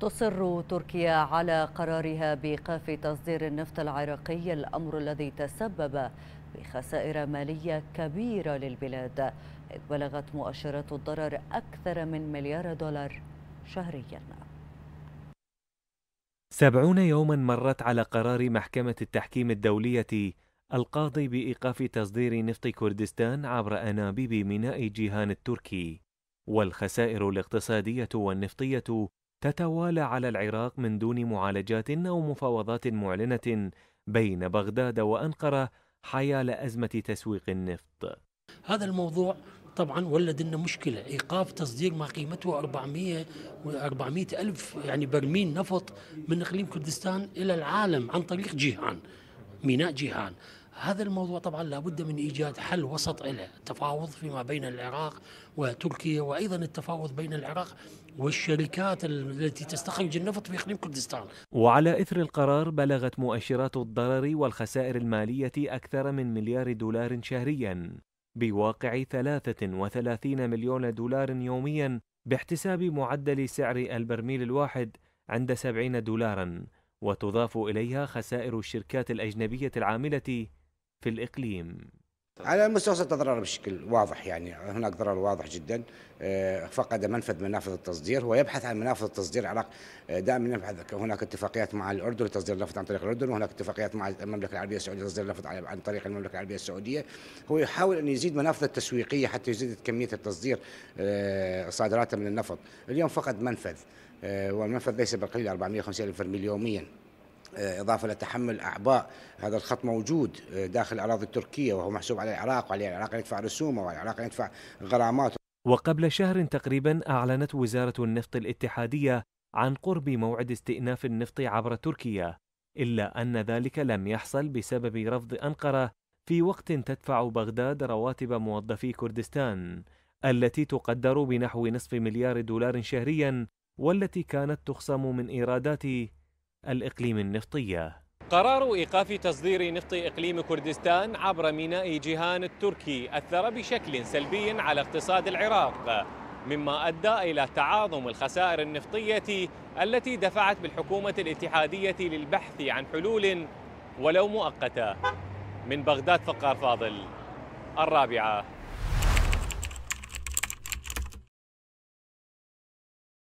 تصر تركيا على قرارها بايقاف تصدير النفط العراقي الامر الذي تسبب بخسائر ماليه كبيره للبلاد اذ بلغت مؤشرات الضرر اكثر من مليار دولار شهريا سبعون يوما مرت على قرار محكمة التحكيم الدولية القاضي بإيقاف تصدير نفط كردستان عبر أنابيب ميناء جيهان التركي والخسائر الاقتصادية والنفطية تتوالى على العراق من دون معالجات أو مفاوضات معلنة بين بغداد وأنقرة حيال أزمة تسويق النفط هذا الموضوع طبعا ولد لنا مشكلة إيقاف تصدير ما قيمته 400 و 400 ألف يعني برميل نفط من إقليم كردستان إلى العالم عن طريق جيهان ميناء جيهان هذا الموضوع طبعا لابد من ايجاد حل وسط له، التفاوض فيما بين العراق وتركيا وايضا التفاوض بين العراق والشركات التي تستخرج النفط في اقليم كردستان. وعلى اثر القرار بلغت مؤشرات الضرر والخسائر الماليه اكثر من مليار دولار شهريا، بواقع 33 مليون دولار يوميا باحتساب معدل سعر البرميل الواحد عند 70 دولارا، وتضاف اليها خسائر الشركات الاجنبيه العامله في الإقليم على المستوصف تضرر بشكل واضح يعني هناك ضرر واضح جدا آه، فقد منفذ منافذ التصدير هو يبحث عن منافذ التصدير العراق آه، دائما يبحث هناك اتفاقيات مع الاردن لتصدير النفط عن طريق الاردن وهناك اتفاقيات مع المملكه العربيه السعوديه لتصدير النفط عن طريق المملكه العربيه السعوديه هو يحاول ان يزيد منافذ التسويقيه حتى يزيد كميه التصدير آه، صادراته من النفط اليوم فقد منفذ والمنفذ ليس بالقليل 450 الف برميل يوميا آه، إضافة لتحمل أعباء هذا الخط موجود آه، داخل الأراضي التركية وهو محسوب على العراق وعلى العراق يدفع رسومه وعلى العراق يدفع غرامات وقبل شهر تقريبا أعلنت وزارة النفط الاتحادية عن قرب موعد استئناف النفط عبر تركيا إلا أن ذلك لم يحصل بسبب رفض أنقرة في وقت تدفع بغداد رواتب موظفي كردستان التي تقدر بنحو نصف مليار دولار شهريا والتي كانت تخصم من إيرادات الإقليم النفطية قرار إيقاف تصدير نفط إقليم كردستان عبر ميناء جيهان التركي أثر بشكل سلبي على اقتصاد العراق مما أدى إلى تعاظم الخسائر النفطية التي دفعت بالحكومة الاتحادية للبحث عن حلول ولو مؤقتة من بغداد فقار فاضل الرابعة